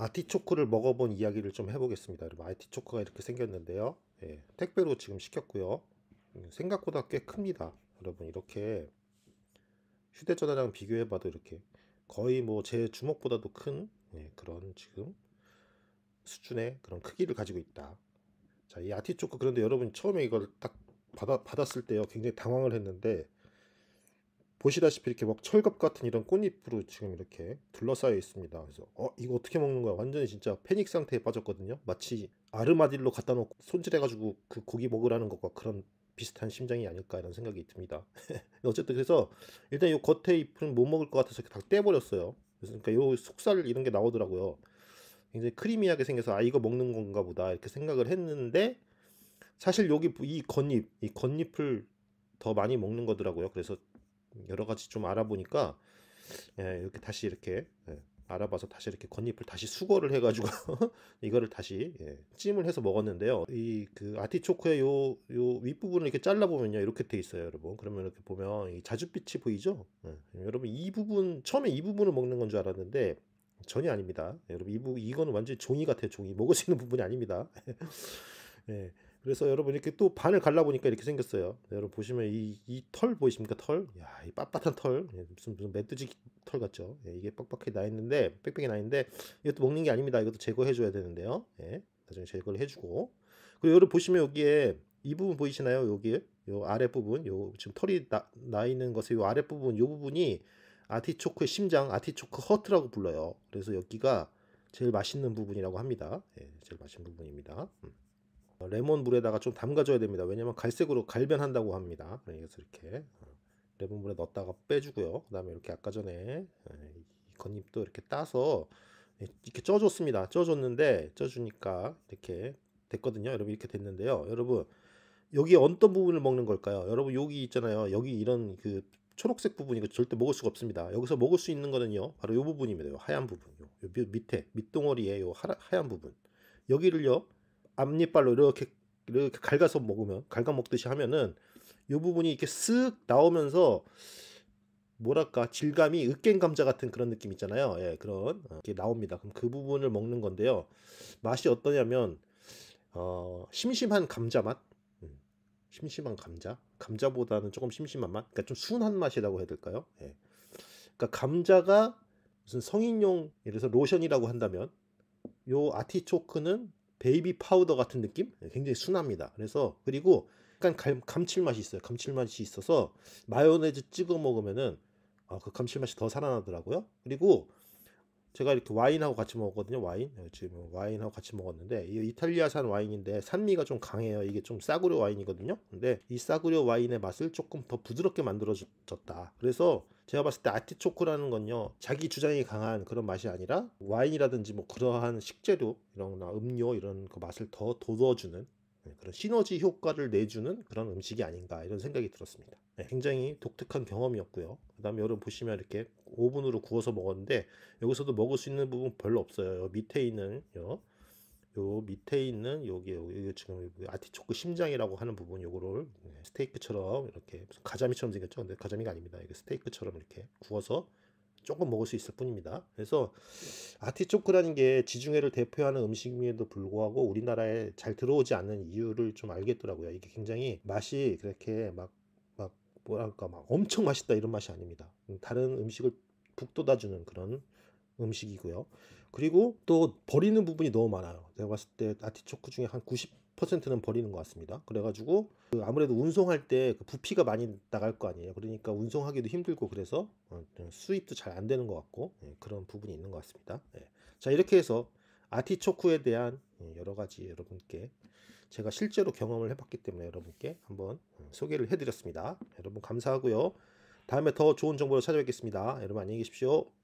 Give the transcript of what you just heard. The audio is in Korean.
아티초크를 먹어본 이야기를 좀 해보겠습니다. 여러분, 아티초크가 이렇게 생겼는데요. 예, 택배로 지금 시켰고요. 음, 생각보다 꽤 큽니다. 여러분, 이렇게 휴대전화랑 비교해봐도 이렇게 거의 뭐 제 주먹보다도 큰 예, 그런 지금 수준의 그런 크기를 가지고 있다. 자, 이 아티초크 그런데 여러분 처음에 이걸 딱 받아, 받았을 때요. 굉장히 당황을 했는데 보시다시피 이렇게 막 철갑 같은 이런 꽃잎으로 지금 이렇게 둘러싸여 있습니다. 그래서 어 이거 어떻게 먹는 거야? 완전히 진짜 패닉 상태에 빠졌거든요. 마치 아르마딜로 갖다 놓고 손질해가지고 그 고기 먹으라는 것과 그런 비슷한 심정이 아닐까 이런 생각이 듭니다. 어쨌든 그래서 일단 이 겉에 잎은 못 먹을 것 같아서 다 떼버렸어요. 그러니까 이 속살 이런 게 나오더라고요. 굉장히 크리미하게 생겨서 아 이거 먹는 건가 보다 이렇게 생각을 했는데 사실 여기 이 겉잎 이 겉잎을 더 많이 먹는 거더라고요. 그래서 음, 여러 가지 좀 알아보니까 예, 이렇게 다시 이렇게 예, 알아봐서 다시 이렇게 건잎을 다시 수거를 해가지고 이거를 다시 예, 찜을 해서 먹었는데요. 이 그 아티초크의 요 요 윗부분을 이렇게 잘라보면요 이렇게 돼 있어요, 여러분. 그러면 이렇게 보면 이 자줏빛이 보이죠? 예, 여러분 이 부분 처음에 이 부분을 먹는 건 줄 알았는데 전혀 아닙니다. 여러분 이 부, 이건 완전 히 종이 같아요, 종이 먹을 수 있는 부분이 아닙니다. 예. 그래서 여러분 이렇게 또 반을 갈라보니까 이렇게 생겼어요. 네, 여러분 보시면 이 이 털 보이십니까? 털? 야, 이 빳빳한 털. 예, 무슨 무슨 메뚜기 털 같죠? 예, 이게 빡빡해나 있는데 빽빽이 나 있는데 이것도 먹는 게 아닙니다. 이것도 제거해 줘야 되는데요. 예. 나중에 제거를 해 주고. 그리고 여러분 보시면 여기에 이 부분 보이시나요? 여기 요 아랫부분 요 지금 털이 나, 나 있는 것의 요 아랫부분 요 부분이 아티초크의 심장 아티초크 허트라고 불러요. 그래서 여기가 제일 맛있는 부분이라고 합니다. 예, 제일 맛있는 부분입니다. 음. 레몬 물에다가 좀 담가줘야 됩니다. 왜냐면 갈색으로 갈변한다고 합니다. 네, 그래서 이렇게 어, 레몬 물에 넣었다가 빼주고요. 그다음에 이렇게 아까 전에 건잎도 네, 이렇게 따서 네, 이렇게 쪄줬습니다. 쪄줬는데 쪄주니까 이렇게 됐거든요. 여러분 이렇게 됐는데요. 여러분 여기 어떤 부분을 먹는 걸까요? 여러분 여기 있잖아요. 여기 이런 그 초록색 부분 이거 절대 먹을 수가 없습니다. 여기서 먹을 수 있는 거는요. 바로 이 부분입니다. 요 하얀 부분. 요, 밑에 밑동어리의 요 하얀 부분. 여기를요. 앞니빨로 이렇게 이렇게 갈가서 먹으면 갈가 먹듯이 하면은 이 부분이 이렇게 쓱 나오면서 뭐랄까 질감이 으깬 감자 같은 그런 느낌 있잖아요. 예, 그런 어, 이렇게 나옵니다. 그럼 그 부분을 먹는 건데요. 맛이 어떠냐면 어, 심심한 감자 맛, 음, 심심한 감자, 감자보다는 조금 심심한 맛, 그러니까 좀 순한 맛이라고 해야 될까요? 예. 그러니까 감자가 무슨 성인용 예를 들어서 로션이라고 한다면 요 아티초크는 베이비 파우더 같은 느낌? 네, 굉장히 순합니다. 그래서 그리고 약간 감, 감칠맛이 있어요. 감칠맛이 있어서 마요네즈 찍어 먹으면은 아, 그 감칠맛이 더 살아나더라고요. 그리고 제가 이렇게 와인하고 같이 먹었거든요. 와인 네, 지금 와인하고 같이 먹었는데 이 이탈리아산 와인인데 산미가 좀 강해요. 이게 좀 싸구려 와인이거든요. 근데 이 싸구려 와인의 맛을 조금 더 부드럽게 만들어졌다. 그래서 제가 봤을 때 아티초코라는 건요 자기 주장이 강한 그런 맛이 아니라 와인이라든지 뭐 그러한 식재료 이런 음료 이런 그 맛을 더 돋워주는 네, 그런 시너지 효과를 내주는 그런 음식이 아닌가 이런 생각이 들었습니다. 네, 굉장히 독특한 경험이었고요. 그 다음에 여러분 보시면 이렇게 오븐으로 구워서 먹었는데 여기서도 먹을 수 있는 부분 별로 없어요. 밑에 있는 요요 밑에 있는 여기 여기 지금 아티초크 심장이라고 하는 부분 요거를 네, 스테이크처럼 이렇게 가자미처럼 생겼죠 근데 가자미가 아닙니다 이게 스테이크처럼 이렇게 구워서 조금 먹을 수 있을 뿐입니다 그래서 아티초크라는 게 지중해를 대표하는 음식임에도 불구하고 우리나라에 잘 들어오지 않는 이유를 좀 알겠더라고요 이게 굉장히 맛이 그렇게 막 막 뭐랄까 막 엄청 맛있다 이런 맛이 아닙니다 다른 음식을 북돋아주는 그런 음식이고요. 그리고 또 버리는 부분이 너무 많아요. 제가 봤을 때 아티초크 중에 한 90%는 버리는 것 같습니다. 그래가지고 그 아무래도 운송할 때그 부피가 많이 나갈 거 아니에요. 그러니까 운송하기도 힘들고 그래서 어, 수입도 잘 안 되는 것 같고 예, 그런 부분이 있는 것 같습니다. 예. 자 이렇게 해서 아티초크에 대한 예, 여러 가지 여러분께 제가 실제로 경험을 해봤기 때문에 여러분께 한번 음, 소개를 해드렸습니다. 여러분 감사하고요. 다음에 더 좋은 정보로 찾아뵙겠습니다. 여러분 안녕히 계십시오.